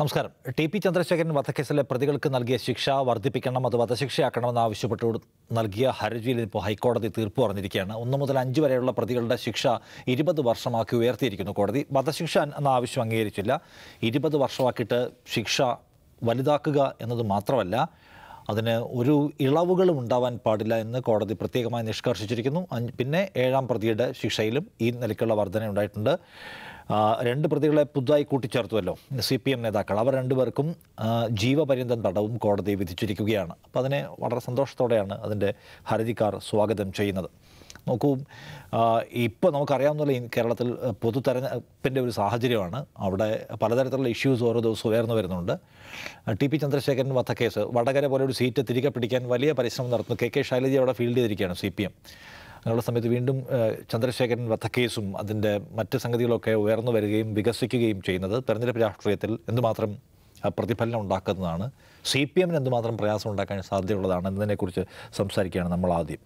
നമസ്കാരം ടി പി ചന്ദ്രശേഖരൻ വധക്കേസിലെ പ്രതികൾക്ക് നൽകിയ ശിക്ഷ വർദ്ധിപ്പിക്കണം അത് വധശിക്ഷയാക്കണമെന്ന് ആവശ്യപ്പെട്ടു നൽകിയ ഹർജിയിൽ ഇപ്പോൾ ഹൈക്കോടതി തീർപ്പ് പറഞ്ഞിരിക്കുകയാണ് ഒന്ന് മുതൽ അഞ്ച് വരെയുള്ള പ്രതികളുടെ ശിക്ഷ ഇരുപത് വർഷമാക്കി ഉയർത്തിയിരിക്കുന്നു കോടതി വധശിക്ഷ എന്ന ആവശ്യം അംഗീകരിച്ചില്ല ഇരുപത് വർഷമാക്കിയിട്ട് ശിക്ഷ വലുതാക്കുക എന്നത് മാത്രമല്ല അതിന് ഒരു ഇളവുകളും ഉണ്ടാവാൻ പാടില്ല എന്ന് കോടതി പ്രത്യേകമായി നിഷ്കർഷിച്ചിരിക്കുന്നു പിന്നെ ഏഴാം പ്രതിയുടെ ശിക്ഷയിലും ഈ നിലയ്ക്കുള്ള വർധന ഉണ്ടായിട്ടുണ്ട് രണ്ട് പ്രതികളെ പുതുതായി കൂട്ടിച്ചേർത്തുവല്ലോ സി പി എം നേതാക്കൾ അവർ രണ്ടുപേർക്കും ജീവപര്യന്തം തടവും കോടതി വിധിച്ചിരിക്കുകയാണ് അപ്പോൾ അതിനെ വളരെ സന്തോഷത്തോടെയാണ് അതിൻ്റെ ഹർജിക്കാർ സ്വാഗതം ചെയ്യുന്നത് നോക്കൂ ഇപ്പോൾ നമുക്കറിയാവുന്ന കേരളത്തിൽ പൊതു തെരഞ്ഞെടുപ്പിൻ്റെ ഒരു സാഹചര്യമാണ് അവിടെ പലതരത്തിലുള്ള ഇഷ്യൂസ് ഓരോ ദിവസവും ഉയർന്നു വരുന്നുണ്ട് ടി പി ചന്ദ്രശേഖരൻ വധക്കേസ് വടകര പോലെ ഒരു സീറ്റ് തിരികെ പിടിക്കാൻ വലിയ പരിശ്രമം നടത്തുന്നു കെ കെ ശൈലജ അവിടെ ഫീൽഡ് ചെയ്തിരിക്കുകയാണ് സി പി എം അങ്ങനെയുള്ള സമയത്ത് വീണ്ടും ചന്ദ്രശേഖരൻ വധക്കേസും അതിൻ്റെ മറ്റ് സംഗതികളൊക്കെ ഉയർന്നു വരികയും വികസിക്കുകയും ചെയ്യുന്നത് തെരഞ്ഞെടുപ്പ് രാഷ്ട്രീയത്തിൽ എന്തുമാത്രം പ്രതിഫലനം ഉണ്ടാക്കുന്നതാണ് സി പി എമ്മിന് എന്തുമാത്രം പ്രയാസം ഉണ്ടാക്കാൻ സാധ്യതയുള്ളതാണ് എന്നതിനെക്കുറിച്ച് സംസാരിക്കുകയാണ് നമ്മൾ ആദ്യം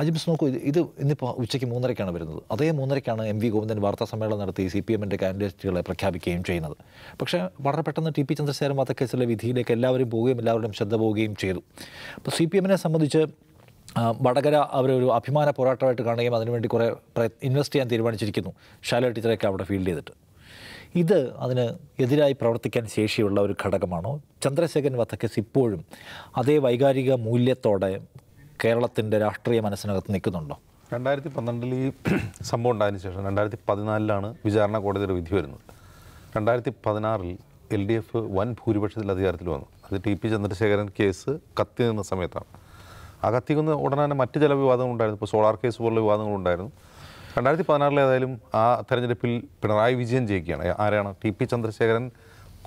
അജിബിസ് നോക്കൂ ഇത് ഇന്നിപ്പോൾ ഉച്ചയ്ക്ക് മൂന്നരയ്ക്കാണ് വരുന്നത് അതേ മൂന്നരയ്ക്കാണ് എം വി ഗോവിന്ദൻ വാർത്താ സമ്മേളനം നടത്തി സി പി എമ്മിൻ്റെ കാൻഡിഡേറ്റുകളെ പ്രഖ്യാപിക്കുകയും ചെയ്യുന്നത് പക്ഷേ വളരെ പെട്ടെന്ന് ടി പി ചന്ദ്രശേഖരൻ വധക്കേസിലെ വിധിയിലേക്ക് എല്ലാവരും പോവുകയും എല്ലാവരും ശ്രദ്ധ പോവുകയും ചെയ്തു അപ്പോൾ സി പി എമ്മിനെ സംബന്ധിച്ച് വടകര അവരൊരു അഭിമാന പോരാട്ടമായിട്ട് കാണുകയും അതിനുവേണ്ടി കുറേ ഇൻവെസ്റ്റ് ചെയ്യാൻ തീരുമാനിച്ചിരിക്കുന്നു ഷാലോ ടീച്ചറൊക്കെ അവിടെ ഫീൽഡ് ചെയ്തിട്ട് ഇത് അതിന് എതിരായി പ്രവർത്തിക്കാൻ ശേഷിയുള്ള ഒരു ഘടകമാണോ ചന്ദ്രശേഖരൻ വധക്കസ് ഇപ്പോഴും അതേ വൈകാരിക മൂല്യത്തോടെ കേരളത്തിൻ്റെ രാഷ്ട്രീയ മനസ്സിനകത്ത് നിൽക്കുന്നുണ്ടോ രണ്ടായിരത്തി പന്ത്രണ്ടിൽ ഈ സംഭവം ഉണ്ടായതിനു ശേഷം രണ്ടായിരത്തി പതിനാലിലാണ് വിചാരണ കോടതിയുടെ വിധി വരുന്നത് രണ്ടായിരത്തി പതിനാറിൽ എൽ ഡി എഫ് വൻ ഭൂരിപക്ഷത്തിൽ അധികാരത്തിൽ വന്നു അത് ടി പി ചന്ദ്രശേഖരൻ കേസ് കത്തി നിന്ന സമയത്താണ് അകത്തിക്കുന്ന ഉടനെ തന്നെ മറ്റ് ചില വിവാദങ്ങളുണ്ടായിരുന്നു ഇപ്പോൾ സോളാർ കേസ് പോലുള്ള വിവാദങ്ങളുണ്ടായിരുന്നു രണ്ടായിരത്തി പതിനാറിൽ ഏതായാലും ആ തെരഞ്ഞെടുപ്പിൽ പിണറായി വിജയൻ ജയിക്കുകയാണ് ആരാണ് ടി പി ചന്ദ്രശേഖരൻ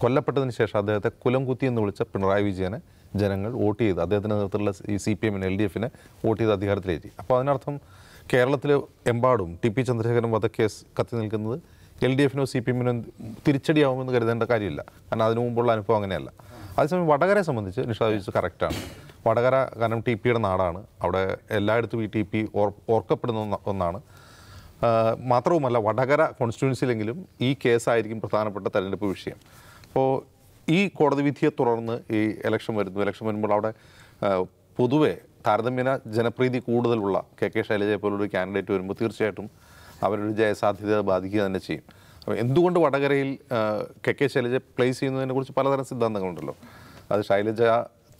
കൊല്ലപ്പെട്ടതിന് ശേഷം അദ്ദേഹത്തെ കുലം കുത്തി എന്ന് വിളിച്ച പിണറായി വിജയനെ ജനങ്ങൾ വോട്ട് ചെയ്ത് അദ്ദേഹത്തിൻ്റെ നേതൃത്വത്തിലുള്ള ഈ സി പി എമ്മിന് എൽ ഡി എഫിനെ വോട്ട് ചെയ്ത് അധികാരത്തിലേക്ക് അപ്പോൾ അതിനർത്ഥം കേരളത്തിലെ എമ്പാടും ടി പി ചന്ദ്രശേഖരൻ വധക്കേസ് കത്തി നിൽക്കുന്നത് എൽ ഡി എഫിനോ സി പി എമ്മിനോ തിരിച്ചടിയാവുമെന്ന് കരുതേണ്ട കാര്യമില്ല കാരണം അതിനു മുമ്പുള്ള അനുഭവം അങ്ങനെയല്ല അതേസമയം വടകരയെ സംബന്ധിച്ച് നിഷാദിച്ച് കറക്റ്റാണ് വടകര കാരണം ടി പിയുടെ നാടാണ് അവിടെ എല്ലായിടത്തും ഈ ടി പി ഓർക്കപ്പെടുന്ന ഒന്നാണ് മാത്രവുമല്ല വടകര കോൺസ്റ്റിറ്റ്യുവൻസിലെങ്കിലും ഈ കേസായിരിക്കും പ്രധാനപ്പെട്ട തെരഞ്ഞെടുപ്പ് വിഷയം അപ്പോൾ ഈ കോടതി വിധിയെ തുടർന്ന് ഈ ഇലക്ഷൻ വരുന്നു ഇലക്ഷൻ വരുമ്പോൾ അവിടെ പൊതുവെ താരതമ്യേന ജനപ്രീതി കൂടുതലുള്ള കെ കെ ശൈലജയെ പോലൊരു കാൻഡിഡേറ്റ് വരുമ്പോൾ തീർച്ചയായിട്ടും അവരുടെ ജയസാധ്യത ബാധിക്കുക തന്നെ ചെയ്യും അപ്പോൾ എന്തുകൊണ്ട് വടകരയിൽ കെ കെ ശൈലജ പ്ലേസ് ചെയ്യുന്നതിനെക്കുറിച്ച് പലതരം സിദ്ധാന്തങ്ങളുണ്ടല്ലോ അത് ശൈലജ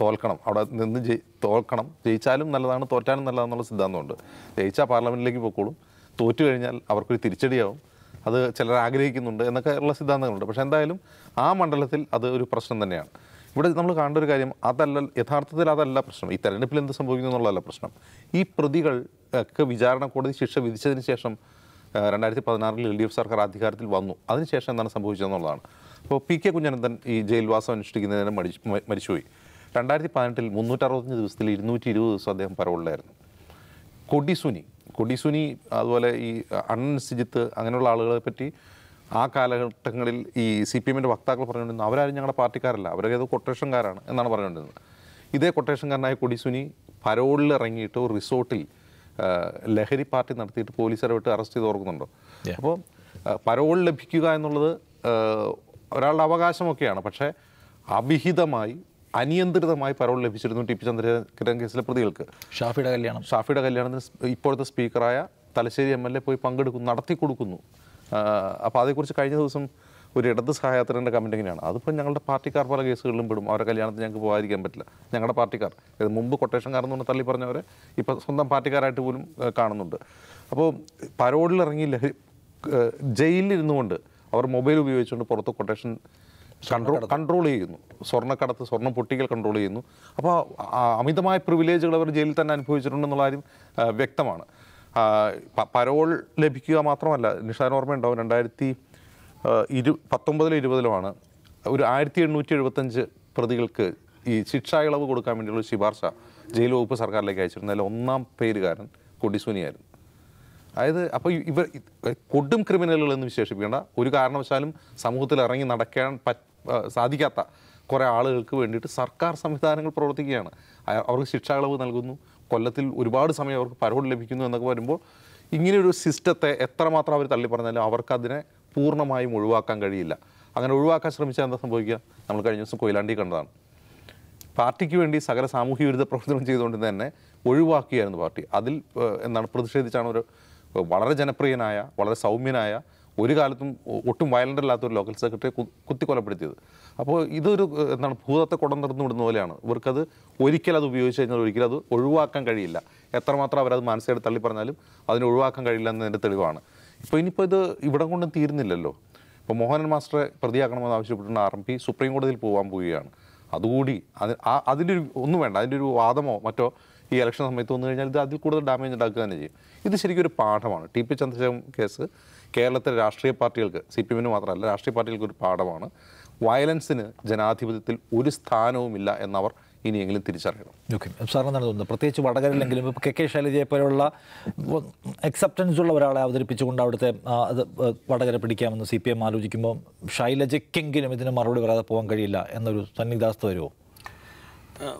തോൽക്കണം അവിടെ നിന്ന് ജയി തോൽക്കണം ജയിച്ചാലും നല്ലതാണ് തോറ്റാലും നല്ലതാണെന്നുള്ള സിദ്ധാന്തമുണ്ട് ജയിച്ചാൽ പാർലമെൻറ്റിലേക്ക് പോയിക്കോളും തോറ്റു കഴിഞ്ഞാൽ അവർക്കൊരു തിരിച്ചടിയാവും അത് ചിലർ ആഗ്രഹിക്കുന്നുണ്ട് എന്നൊക്കെ ഉള്ള സിദ്ധാന്തങ്ങളുണ്ട് പക്ഷേ എന്തായാലും ആ മണ്ഡലത്തിൽ അത് ഒരു പ്രശ്നം തന്നെയാണ് ഇവിടെ നമ്മൾ കാണേണ്ട ഒരു കാര്യം അതല്ല യഥാർത്ഥത്തിൽ അതല്ല പ്രശ്നം ഈ തെരഞ്ഞെടുപ്പിൽ എന്ത് സംഭവിക്കുന്നു എന്നുള്ളതല്ല പ്രശ്നം ഈ പ്രതികൾക്ക് വിചാരണ കോടതി ശിക്ഷ വിധിച്ചതിന് ശേഷം രണ്ടായിരത്തി പതിനാറിൽ എൽ ഡി എഫ് സർക്കാർ അധികാരത്തിൽ വന്നു അതിനുശേഷം എന്താണ് സംഭവിച്ചതെന്നുള്ളതാണ് അപ്പോൾ പി കെ കുഞ്ഞനന്തൻ ഈ ജയിൽവാസം അനുഷ്ഠിക്കുന്നതിന് മരിച്ചുപോയി രണ്ടായിരത്തി പതിനെട്ടിൽ മുന്നൂറ്ററുപത്തഞ്ച് ദിവസത്തിൽ ഇരുന്നൂറ്റി ഇരുപത് ദിവസം അദ്ദേഹം പരവുള്ളായിരുന്നു കൊടിസുനി കൊടിസുനി അതുപോലെ ഈ അണ്ണൻ അങ്ങനെയുള്ള ആളുകളെ പറ്റി ആ കാലഘട്ടങ്ങളിൽ ഈ സി പി എമ്മിൻ്റെ വക്താക്കൾ പറഞ്ഞുകൊണ്ടിരുന്നത് അവരാരും ഞങ്ങളുടെ പാർട്ടിക്കാരല്ല അവരൊക്കെ ഏതോ കൊട്ടേഷൻകാരാണ് എന്നാണ് പറഞ്ഞുകൊണ്ടിരുന്നത് ഇതേ കൊട്ടേഷൻകാരനായ കൊടിസുനി പരോളിൽ ഇറങ്ങിയിട്ട് ഒരു റിസോർട്ടിൽ ലഹരി പാർട്ടി നടത്തിയിട്ട് പോലീസുകാരെ വിട്ട് അറസ്റ്റ് ചെയ്ത് ഓർക്കുന്നുണ്ടോ അപ്പോൾ പരോൾ ലഭിക്കുക എന്നുള്ളത് ഒരാളുടെ അവകാശമൊക്കെയാണ് പക്ഷേ അവിഹിതമായി അനിയന്ത്രിതമായി പരോൾ ലഭിച്ചിരുന്നു ടി പി ചന്ദ്രശേഖരൻ കേസിലെ പ്രതികൾക്ക് ഷാഫിയുടെ കല്യാണം ഷാഫിയുടെ കല്യാണത്തിന് ഇപ്പോഴത്തെ സ്പീക്കറായ തലശ്ശേരി എം എൽ എ പോയി പങ്കെടുക്കുന്നു നടത്തി കൊടുക്കുന്നു അപ്പോൾ അതേക്കുറിച്ച് കഴിഞ്ഞ ദിവസം ഒരു ഇടത് സഹായത്തിൻ്റെ കമൻറ്റ് എങ്ങനെയാണ് അതിപ്പോൾ ഞങ്ങളുടെ പാർട്ടിക്കാർ പല കേസുകളിലും പെടും അവരുടെ കല്യാണത്തിന് ഞങ്ങൾക്ക് പോകാതിരിക്കാൻ പറ്റില്ല ഞങ്ങളുടെ പാർട്ടിക്കാർ ഇത് മുമ്പ് കൊട്ടേഷൻകാരെന്ന് പറഞ്ഞ തള്ളി പറഞ്ഞവരെ ഇപ്പോൾ സ്വന്തം പാർട്ടിക്കാരായിട്ട് പോലും കാണുന്നുണ്ട് അപ്പോൾ പരോളിൽ ഇറങ്ങിയില്ല ഇരുന്നുകൊണ്ട് അവർ മൊബൈൽ ഉപയോഗിച്ചുകൊണ്ട് പുറത്ത് കൊട്ടേഷൻ കൺട്രോൾ കൺട്രോൾ ചെയ്യുന്നു സ്വർണ്ണക്കടത്ത് സ്വർണ്ണം പൊട്ടികൾ കൺട്രോൾ ചെയ്യുന്നു അപ്പോൾ അമിതമായ പ്രിവിലേജുകൾ അവർ ജയിലിൽ തന്നെ അനുഭവിച്ചിട്ടുണ്ടെന്നുള്ള കാര്യം വ്യക്തമാണ് പരോൾ ലഭിക്കുക മാത്രമല്ല നിഷാൻ ഓർമ്മയുണ്ടാവും രണ്ടായിരത്തി ഇരു പത്തൊമ്പതിലും ഇരുപതിലുമാണ് ഒരു ആയിരത്തി എണ്ണൂറ്റി എഴുപത്തഞ്ച് പ്രതികൾക്ക് ഈ ശിക്ഷാ ഇളവ് കൊടുക്കാൻ വേണ്ടിയുള്ള ശുപാർശ ജയിൽ വകുപ്പ് സർക്കാരിലേക്ക് അയച്ചിരുന്നു അതിൽ ഒന്നാം പേരുകാരൻ കൊടിസുനിയായിരുന്നു അതായത് അപ്പോൾ ഇവർ കൊടും ക്രിമിനലുകൾ എന്ന് വിശേഷിപ്പിക്കേണ്ട ഒരു കാരണവശാലും സമൂഹത്തിൽ ഇറങ്ങി നടക്കാൻ പറ്റ സാധിക്കാത്ത കുറേ ആളുകൾക്ക് വേണ്ടിയിട്ട് സർക്കാർ സംവിധാനങ്ങൾ പ്രവർത്തിക്കുകയാണ് അവർക്ക് ശിക്ഷാളവ് നൽകുന്നു കൊല്ലത്തിൽ ഒരുപാട് സമയം അവർക്ക് പരോട് ലഭിക്കുന്നു എന്നൊക്കെ വരുമ്പോൾ ഇങ്ങനെയൊരു സിസ്റ്റത്തെ എത്രമാത്രം അവർ തള്ളിപ്പറഞ്ഞാലും അവർക്കതിനെ പൂർണ്ണമായും ഒഴിവാക്കാൻ കഴിയില്ല അങ്ങനെ ഒഴിവാക്കാൻ ശ്രമിച്ചാൽ എന്താ സംഭവിക്കുക നമ്മൾ കഴിഞ്ഞ ദിവസം കൊയിലാണ്ടി കണ്ടതാണ് പാർട്ടിക്ക് വേണ്ടി സകല സാമൂഹ്യ വിരുദ്ധ പ്രവർത്തനം ചെയ്തുകൊണ്ട് തന്നെ ഒഴിവാക്കിയായിരുന്നു പാർട്ടി അതിൽ എന്താണ് പ്രതിഷേധിച്ചാണ് ഒരു വളരെ ജനപ്രിയനായ വളരെ സൗമ്യനായ ഒരു കാലത്തും ഒട്ടും വയലൻ്റ് അല്ലാത്ത ഒരു ലോക്കൽ സെക്രട്ടറിയെ കുത്തിക്കൊലപ്പെടുത്തിയത് അപ്പോൾ ഇതൊരു എന്താണ് ഭൂതത്തെ കുടം നിറന്നു വിടുന്ന പോലെയാണ് ഇവർക്കത് ഒരിക്കലത് അത് ഉപയോഗിച്ച് കഴിഞ്ഞാൽ ഒരിക്കലും അത് ഒഴിവാക്കാൻ കഴിയില്ല എത്രമാത്രം അവരത് മനസ്സിലായിട്ട് തള്ളി പറഞ്ഞാലും അതിനെ ഒഴിവാക്കാൻ കഴിയില്ല എന്നതിൻ്റെ തെളിവാണ് ഇപ്പോൾ ഇനിയിപ്പോൾ ഇത് ഇവിടെ കൊണ്ടും തീരുന്നില്ലല്ലോ ഇപ്പോൾ മോഹനൻ മാസ്റ്ററെ പ്രതിയാക്കണമെന്ന് ആവശ്യപ്പെട്ടുകൊണ്ട് ആർ എം പി സുപ്രീം കോടതിയിൽ പോകാൻ പോവുകയാണ് അതുകൂടി ആ അതിൻ്റെ ഒരു ഒന്നും വേണ്ട അതിൻ്റെ ഒരു വാദമോ മറ്റോ ഈ ഇലക്ഷൻ സമയത്ത് വന്നു കഴിഞ്ഞാൽ ഇത് അതിൽ കൂടുതൽ ഡാമേജ് ഉണ്ടാക്കുക തന്നെ ചെയ്യും ഇത് ശരിക്കും ഒരു പാഠമാണ് ടി പി ചന്ദ്രശേഖരൻ കേസ് കേരളത്തിലെ രാഷ്ട്രീയ പാർട്ടികൾക്ക് സി പി എമ്മിന് മാത്രമല്ല രാഷ്ട്രീയ പാർട്ടികൾക്ക് ഒരു പാഠമാണ് വയലൻസിന് ജനാധിപത്യത്തിൽ ഒരു സ്ഥാനവുമില്ല എന്നവർ ഇനിയെങ്കിലും തിരിച്ചറിയണം ഓക്കെ സാറിനെന്നാണ് തോന്നുന്നു പ്രത്യേകിച്ച് വടകരല്ലെങ്കിലും ഇപ്പോൾ കെ കെ ശൈലജയെ പോലെയുള്ള അക്സെപ്റ്റൻസ് ഉള്ള ഒരാളെ അവതരിപ്പിച്ചുകൊണ്ട് അവിടുത്തെ അത് വടകര പിടിക്കാമെന്ന് സി പി എം ആലോചിക്കുമ്പോൾ ശൈലജയ്ക്കെങ്കിലും ഇതിന് മറുപടി പറയാതെ പോകാൻ കഴിയില്ല എന്നൊരു സന്നിഗ്ധാസ്ത വരുമോ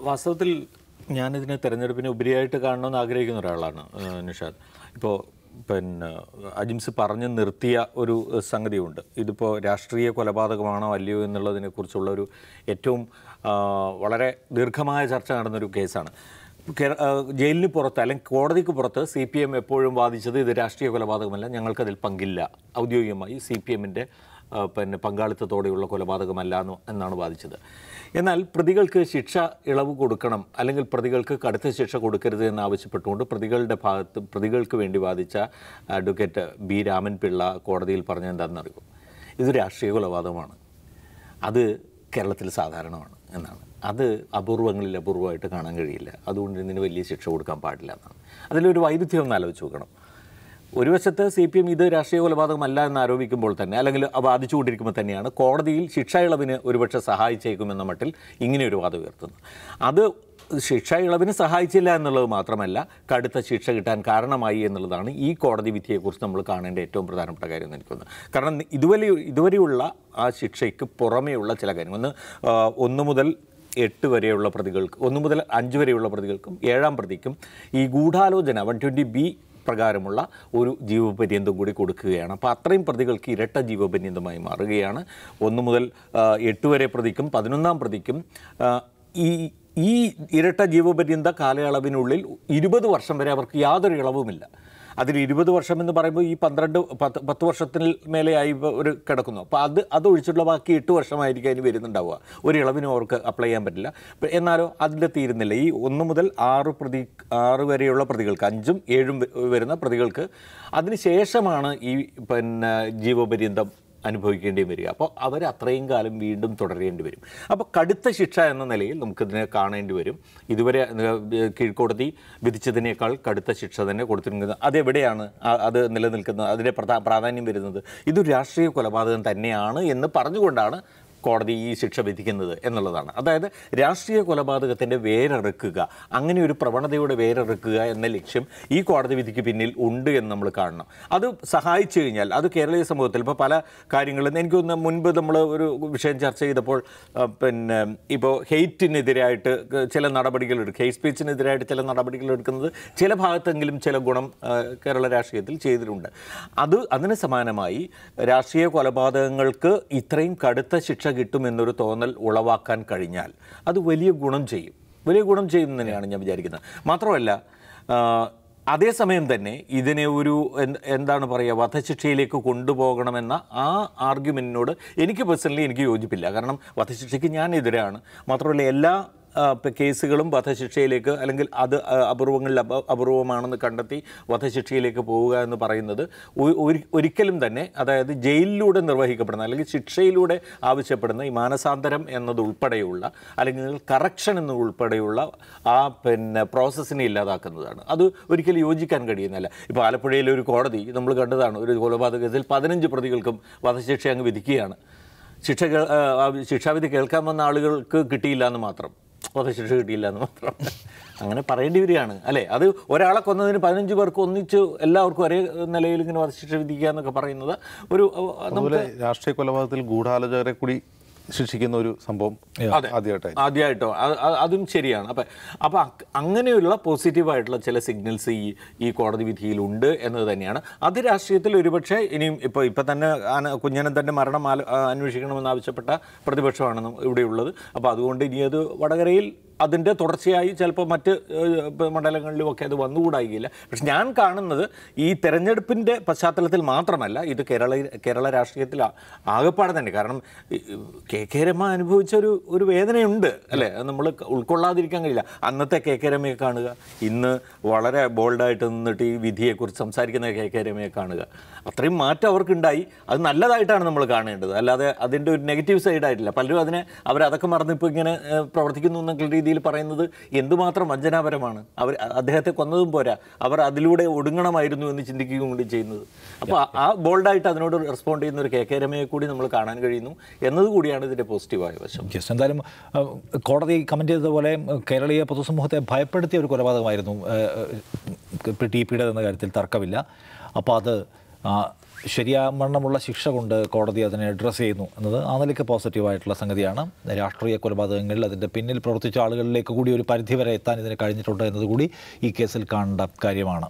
വാസ്തവത്തിൽ ഞാനിതിനെ തെരഞ്ഞെടുപ്പിന് ഉപരിയായിട്ട് കാണണമെന്ന് ആഗ്രഹിക്കുന്ന ഒരാളാണ് നിഷാദ് ഇപ്പോൾ പിന്നെ അജിംസ് പറഞ്ഞു നിർത്തിയ ഒരു സംഗതിയുണ്ട് ഇതിപ്പോൾ രാഷ്ട്രീയ കൊലപാതകമാണോ അല്ലയോ കുറിച്ചുള്ള ഒരു ഏറ്റവും വളരെ ദീർഘമായ ചർച്ച നടന്നൊരു കേസാണ് ജയിലിന് പുറത്ത് അല്ലെങ്കിൽ കോടതിക്ക് പുറത്ത് സി പി എം എപ്പോഴും വാദിച്ചത് ഇത് രാഷ്ട്രീയ കൊലപാതകമല്ല ഞങ്ങൾക്കതിൽ പങ്കില്ല ഔദ്യോഗികമായി സി പി എമ്മിൻ്റെ പിന്നെ പങ്കാളിത്തത്തോടെയുള്ള കൊലപാതകമല്ല എന്നാണ് വാദിച്ചത് എന്നാൽ പ്രതികൾക്ക് ശിക്ഷ ഇളവ് കൊടുക്കണം അല്ലെങ്കിൽ പ്രതികൾക്ക് കടുത്ത ശിക്ഷ കൊടുക്കരുത് എന്ന് ആവശ്യപ്പെട്ടുകൊണ്ട് പ്രതികളുടെ ഭാഗത്ത് പ്രതികൾക്ക് വേണ്ടി വാദിച്ച അഡ്വക്കേറ്റ് ബി രാമൻ പിള്ള കോടതിയിൽ പറഞ്ഞ എന്താണെന്നറിയോ ഇത് രാഷ്ട്രീയ കൊലപാതകമാണ് അത് കേരളത്തിൽ സാധാരണമാണ് എന്നാണ് അത് അപൂർവങ്ങളിൽ അപൂർവമായിട്ട് കാണാൻ കഴിയില്ല അതുകൊണ്ട് ഇതിന് വലിയ ശിക്ഷ കൊടുക്കാൻ പാടില്ല എന്നാണ് അതിലൊരു വൈരുദ്ധ്യം ഒന്ന് ആലോചിച്ച് നോക്കണം ഒരു വശത്ത് സി പി എം ഇത് രാഷ്ട്രീയ കൊലപാതകമല്ല എന്ന് ആരോപിക്കുമ്പോൾ തന്നെ അല്ലെങ്കിൽ ബാധിച്ചുകൊണ്ടിരിക്കുമ്പോൾ തന്നെയാണ് കോടതിയിൽ ശിക്ഷ ഇളവിന് ഒരുപക്ഷെ സഹായിച്ചേക്കുമെന്ന മട്ടിൽ ഇങ്ങനെയൊരു വാദം ഉയർത്തുന്നു അത് ശിക്ഷ ഇളവിന് സഹായിച്ചില്ല എന്നുള്ളത് മാത്രമല്ല കടുത്ത ശിക്ഷ കിട്ടാൻ കാരണമായി എന്നുള്ളതാണ് ഈ കോടതി വിധിയെക്കുറിച്ച് നമ്മൾ കാണേണ്ട ഏറ്റവും പ്രധാനപ്പെട്ട കാര്യം എന്ന് കാരണം ഇതുവരെ ഇതുവരെയുള്ള ആ ശിക്ഷയ്ക്ക് പുറമെയുള്ള ചില കാര്യങ്ങൾ ഒന്ന് ഒന്ന് മുതൽ എട്ട് വരെയുള്ള പ്രതികൾക്ക് ഒന്ന് മുതൽ അഞ്ച് വരെയുള്ള പ്രതികൾക്കും ഏഴാം പ്രതിക്കും ഈ ഗൂഢാലോചന വൺ ട്വൻറ്റി ബി പ്രകാരമുള്ള ഒരു ജീവപര്യന്തം കൂടി കൊടുക്കുകയാണ് അപ്പോൾ അത്രയും പ്രതികൾക്ക് ഇരട്ട ജീവപര്യന്തമായി മാറുകയാണ് ഒന്ന് മുതൽ എട്ട് വരെ പ്രതിക്കും പതിനൊന്നാം പ്രതിക്കും ഈ ഈ ഇരട്ട ജീവപര്യന്ത കാലയളവിനുള്ളിൽ ഇരുപത് വർഷം വരെ അവർക്ക് യാതൊരു ഇളവുമില്ല അതിൽ ഇരുപത് വർഷം എന്ന് പറയുമ്പോൾ ഈ പന്ത്രണ്ട് പത്ത് പത്ത് വർഷത്തിൽ മേലെയായി ഒരു കിടക്കുന്നു അപ്പോൾ അത് ഒഴിച്ചിട്ടുള്ള ബാക്കി എട്ട് വർഷമായിരിക്കും അതിന് വരുന്നുണ്ടാവുക ഒരു ഇളവിനും അവർക്ക് അപ്ലൈ ചെയ്യാൻ പറ്റില്ല എന്നാലോ അതിൽ തീരുന്നില്ല ഈ ഒന്ന് മുതൽ ആറ് പ്രതി ആറ് വരെയുള്ള പ്രതികൾക്ക് അഞ്ചും ഏഴും വരുന്ന പ്രതികൾക്ക് അതിന് ശേഷമാണ് ഈ പിന്നെ ജീവപര്യന്തം അനുഭവിക്കേണ്ടി വരിക അപ്പോൾ അവർ അത്രയും കാലം വീണ്ടും തുടരേണ്ടി വരും അപ്പോൾ കടുത്ത ശിക്ഷ എന്ന നിലയിൽ നമുക്കിതിനെ കാണേണ്ടി വരും ഇതുവരെ കീഴ്ക്കോടതി വിധിച്ചതിനേക്കാൾ കടുത്ത ശിക്ഷ തന്നെ കൊടുത്തിരിക്കുന്നത് അതെവിടെയാണ് അത് നിലനിൽക്കുന്നത് അതിൻ്റെ പ്രാധാന്യം വരുന്നത് ഇതൊരു രാഷ്ട്രീയ കൊലപാതകം തന്നെയാണ് എന്ന് പറഞ്ഞുകൊണ്ടാണ് കോടതി ഈ ശിക്ഷ വിധിക്കുന്നത് എന്നുള്ളതാണ് അതായത് രാഷ്ട്രീയ കൊലപാതകത്തിൻ്റെ വേരറുക്കുക അങ്ങനെ ഒരു പ്രവണതയുടെ വേരറുക്കുക എന്ന ലക്ഷ്യം ഈ കോടതി വിധിക്ക് പിന്നിൽ ഉണ്ട് എന്ന് നമ്മൾ കാണണം അത് സഹായിച്ചു കഴിഞ്ഞാൽ അത് കേരളീയ സമൂഹത്തിൽ ഇപ്പോൾ പല കാര്യങ്ങളും എനിക്കൊന്ന് മുൻപ് നമ്മൾ ഒരു വിഷയം ചർച്ച ചെയ്തപ്പോൾ പിന്നെ ഇപ്പോൾ ഹെയ്റ്റിനെതിരായിട്ട് ചില നടപടികൾ എടുക്കും ഹെയ്റ്റ് സ്പീച്ചിനെതിരായിട്ട് ചില നടപടികൾ എടുക്കുന്നത് ചില ഭാഗത്തെങ്കിലും ചില ഗുണം കേരള രാഷ്ട്രീയത്തിൽ ചെയ്തിട്ടുണ്ട് അത് അതിന് സമാനമായി രാഷ്ട്രീയ കൊലപാതകങ്ങൾക്ക് ഇത്രയും കടുത്ത ശിക്ഷ കിട്ടുമെന്നൊരു തോന്നൽ ഉളവാക്കാൻ കഴിഞ്ഞാൽ അത് വലിയ ഗുണം ചെയ്യും വലിയ ഗുണം ചെയ്യും തന്നെയാണ് ഞാൻ വിചാരിക്കുന്നത് മാത്രമല്ല അതേസമയം തന്നെ ഇതിനെ ഒരു എന്താണ് പറയുക വധശിക്ഷയിലേക്ക് കൊണ്ടുപോകണമെന്ന ആ ആർഗ്യുമെൻറ്റിനോട് എനിക്ക് പേഴ്സണലി എനിക്ക് യോജിപ്പില്ല കാരണം വധശിക്ഷയ്ക്ക് ഞാൻ എതിരാണ് മാത്രമല്ല എല്ലാ കേസുകളും വധശിക്ഷയിലേക്ക് അല്ലെങ്കിൽ അത് അപൂർവങ്ങളിൽ അപൂർവമാണെന്ന് കണ്ടെത്തി വധശിക്ഷയിലേക്ക് പോവുക എന്ന് പറയുന്നത് ഒരിക്കലും തന്നെ അതായത് ജയിലിലൂടെ നിർവഹിക്കപ്പെടുന്ന അല്ലെങ്കിൽ ശിക്ഷയിലൂടെ ആവശ്യപ്പെടുന്ന ഈ മാനസാന്തരം എന്നതുൾപ്പെടെയുള്ള അല്ലെങ്കിൽ കറക്ഷൻ എന്നതുൾപ്പെടെയുള്ള ആ പിന്നെ പ്രോസസ്സിനെ ഇല്ലാതാക്കുന്നതാണ് അത് ഒരിക്കലും യോജിക്കാൻ കഴിയുന്നില്ല ഇപ്പോൾ ആലപ്പുഴയിൽ ഒരു കോടതി നമ്മൾ കണ്ടതാണ് ഒരു കൊലപാതകത്തിൽ പതിനഞ്ച് പ്രതികൾക്കും വധശിക്ഷ അങ്ങ് വിധിക്കുകയാണ് ശിക്ഷ ശിക്ഷാവിധി കേൾക്കാൻ വന്ന ആളുകൾക്ക് കിട്ടിയില്ല എന്ന് മാത്രം വധശിക്ഷ കിട്ടിയില്ല എന്ന് മാത്രം അങ്ങനെ പറയേണ്ടി വരികയാണ് അല്ലേ അത് ഒരാളെ കൊന്നതിന് പതിനഞ്ച് പേർക്ക് ഒന്നിച്ച് എല്ലാവർക്കും ഒരേ നിലയിൽ ഇങ്ങനെ വധശിക്ഷ വിധിക്കുക എന്നൊക്കെ പറയുന്നത് ഒരു രാഷ്ട്രീയ കൊലപാതകത്തിൽ ഗൂഢാലോചകരെ കൂടി ശിക്ഷിക്കുന്ന ഒരു സംഭവം ആദ്യമായിട്ടാണ് ആദ്യമായിട്ടോ അതും ശരിയാണ് അപ്പം അപ്പോൾ അങ്ങനെയുള്ള പോസിറ്റീവായിട്ടുള്ള ചില സിഗ്നൽസ് ഈ ഈ കോടതി വിധിയിലുണ്ട് എന്നത് തന്നെയാണ് അത് രാഷ്ട്രീയത്തിൽ ഒരുപക്ഷെ ഇനിയും ഇപ്പോൾ ഇപ്പം തന്നെ കുഞ്ഞനം തന്നെ മരണം അന്വേഷിക്കണമെന്ന് ആവശ്യപ്പെട്ട പ്രതിപക്ഷമാണ് ഇവിടെയുള്ളത് അപ്പോൾ അതുകൊണ്ട് ഇനി അത് വടകരയിൽ അതിൻ്റെ തുടർച്ചയായി ചിലപ്പോൾ മറ്റ് മണ്ഡലങ്ങളിലുമൊക്കെ അത് വന്നുകൂടായില്ല പക്ഷെ ഞാൻ കാണുന്നത് ഈ തെരഞ്ഞെടുപ്പിൻ്റെ പശ്ചാത്തലത്തിൽ മാത്രമല്ല ഇത് കേരള കേരള രാഷ്ട്രീയത്തിൽ ആകെപ്പാട് തന്നെ കാരണം കെ കെ രമ അനുഭവിച്ച ഒരു ഒരു വേദനയുണ്ട് അല്ലേ നമ്മൾ ഉൾക്കൊള്ളാതിരിക്കാൻ കഴിയില്ല അന്നത്തെ കെ കെ രമയെ കാണുക ഇന്ന് വളരെ ബോൾഡായിട്ട് നിന്നിട്ട് ഈ വിധിയെക്കുറിച്ച് സംസാരിക്കുന്ന കെ കെ രമയെ കാണുക അത്രയും മാറ്റം അവർക്കുണ്ടായി അത് നല്ലതായിട്ടാണ് നമ്മൾ കാണേണ്ടത് അല്ലാതെ അതിൻ്റെ ഒരു നെഗറ്റീവ് സൈഡായിട്ടില്ല പലരും അതിനെ അവരതൊക്കെ മറന്നിപ്പോൾ ഇങ്ങനെ പ്രവർത്തിക്കുന്നു എന്നുള്ള രീതിയിൽ പറയുന്നത് എന്തുമാത്രം വഞ്ചനാപരമാണ് അവർ അദ്ദേഹത്തെ കൊന്നതും പോരാ അവർ അതിലൂടെ ഒടുങ്ങണമായിരുന്നു എന്ന് ചിന്തിക്കുകയും കൂടി ചെയ്യുന്നത് അപ്പോൾ ആ ബോൾഡായിട്ട് അതിനോട് റെസ്പോണ്ട് ചെയ്യുന്ന ഒരു കെ കെ രമയെ കൂടി നമ്മൾ കാണാൻ കഴിയുന്നു എന്നതുകൂടിയാണ് ഇതിൻ്റെ പോസിറ്റീവായ വശം ജസ്റ്റ് എന്തായാലും കോടതി കമൻറ്റ് ചെയ്തതുപോലെ കേരളീയ പൊതുസമൂഹത്തെ ഭയപ്പെടുത്തിയ ഒരു കൊലപാതകമായിരുന്നു ടി പിയുടെ എന്ന കാര്യത്തിൽ തർക്കമില്ല അപ്പോൾ അത് ശരിയാമണ്ണമുള്ള ശിക്ഷ കൊണ്ട് കോടതി അതിനെ അഡ്രസ്സ് ചെയ്യുന്നു എന്നത് ആ നിലയ്ക്ക് പോസിറ്റീവായിട്ടുള്ള സംഗതിയാണ് രാഷ്ട്രീയ കൊലപാതകങ്ങളിൽ അതിൻ്റെ പിന്നിൽ പ്രവർത്തിച്ച ആളുകളിലേക്ക് കൂടി ഒരു പരിധിവരെ എത്താൻ ഇതിന് കഴിഞ്ഞിട്ടുണ്ട് എന്നതുകൂടി ഈ കേസിൽ കാണേണ്ട കാര്യമാണ്